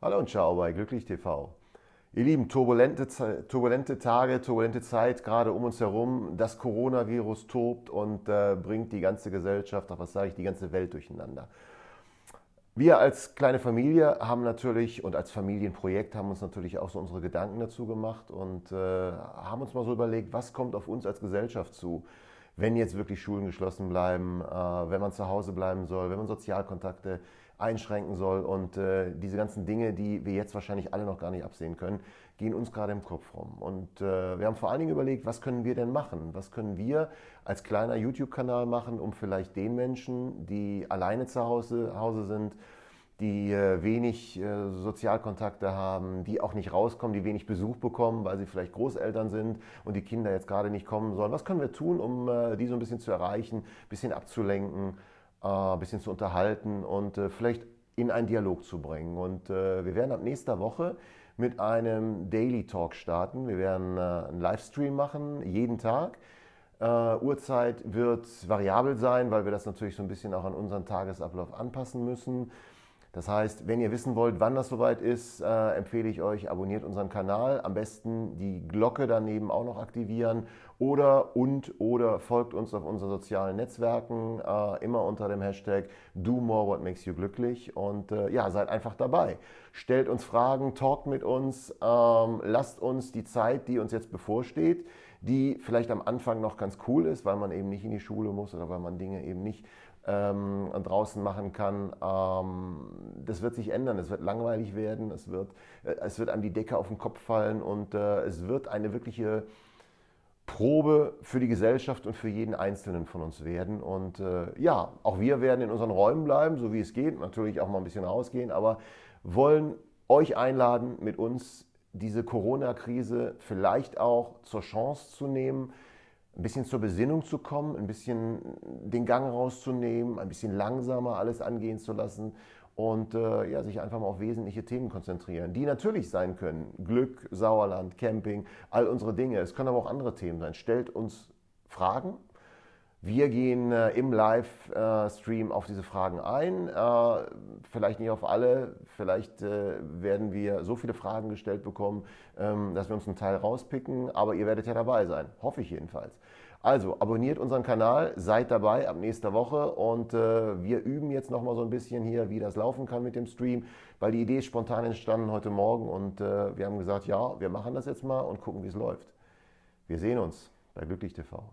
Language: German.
Hallo und ciao bei Glücklich TV. Ihr Lieben, turbulente, turbulente Tage, turbulente Zeit gerade um uns herum. Das Coronavirus tobt und äh, bringt die ganze Gesellschaft, auch was sage ich, die ganze Welt durcheinander. Wir als kleine Familie haben natürlich und als Familienprojekt haben uns natürlich auch so unsere Gedanken dazu gemacht und äh, haben uns mal so überlegt, was kommt auf uns als Gesellschaft zu, wenn jetzt wirklich Schulen geschlossen bleiben, äh, wenn man zu Hause bleiben soll, wenn man Sozialkontakte einschränken soll. Und äh, diese ganzen Dinge, die wir jetzt wahrscheinlich alle noch gar nicht absehen können, gehen uns gerade im Kopf rum. Und äh, wir haben vor allen Dingen überlegt, was können wir denn machen? Was können wir als kleiner YouTube-Kanal machen, um vielleicht den Menschen, die alleine zu Hause, Hause sind, die äh, wenig äh, Sozialkontakte haben, die auch nicht rauskommen, die wenig Besuch bekommen, weil sie vielleicht Großeltern sind und die Kinder jetzt gerade nicht kommen sollen. Was können wir tun, um äh, die so ein bisschen zu erreichen, ein bisschen abzulenken? Äh, ein bisschen zu unterhalten und äh, vielleicht in einen Dialog zu bringen. Und äh, wir werden ab nächster Woche mit einem Daily Talk starten. Wir werden einen Livestream machen, jeden Tag. Uh, Uhrzeit wird variabel sein, weil wir das natürlich so ein bisschen auch an unseren Tagesablauf anpassen müssen. Das heißt, wenn ihr wissen wollt, wann das soweit ist, äh, empfehle ich euch, abonniert unseren Kanal. Am besten die Glocke daneben auch noch aktivieren oder und oder folgt uns auf unseren sozialen Netzwerken, äh, immer unter dem Hashtag Do More What Makes You Glücklich. Und äh, ja, seid einfach dabei. Stellt uns Fragen, talkt mit uns, ähm, lasst uns die Zeit, die uns jetzt bevorsteht, die vielleicht am Anfang noch ganz cool ist, weil man eben nicht in die Schule muss oder weil man Dinge eben nicht ähm, draußen machen kann. Ähm, das wird sich ändern, es wird langweilig werden, es wird, äh, es wird einem die Decke auf den Kopf fallen und äh, es wird eine wirkliche Probe für die Gesellschaft und für jeden Einzelnen von uns werden. Und äh, ja, auch wir werden in unseren Räumen bleiben, so wie es geht, natürlich auch mal ein bisschen rausgehen, aber wollen euch einladen, mit uns diese Corona-Krise vielleicht auch zur Chance zu nehmen, ein bisschen zur Besinnung zu kommen, ein bisschen den Gang rauszunehmen, ein bisschen langsamer alles angehen zu lassen und äh, ja, sich einfach mal auf wesentliche Themen konzentrieren, die natürlich sein können. Glück, Sauerland, Camping, all unsere Dinge. Es können aber auch andere Themen sein. Stellt uns Fragen wir gehen äh, im Livestream auf diese Fragen ein. Äh, vielleicht nicht auf alle, vielleicht äh, werden wir so viele Fragen gestellt bekommen, ähm, dass wir uns einen Teil rauspicken, aber ihr werdet ja dabei sein, hoffe ich jedenfalls. Also abonniert unseren Kanal, seid dabei ab nächster Woche und äh, wir üben jetzt nochmal so ein bisschen hier, wie das laufen kann mit dem Stream, weil die Idee ist spontan entstanden heute Morgen und äh, wir haben gesagt, ja, wir machen das jetzt mal und gucken, wie es läuft. Wir sehen uns bei Glücklich TV.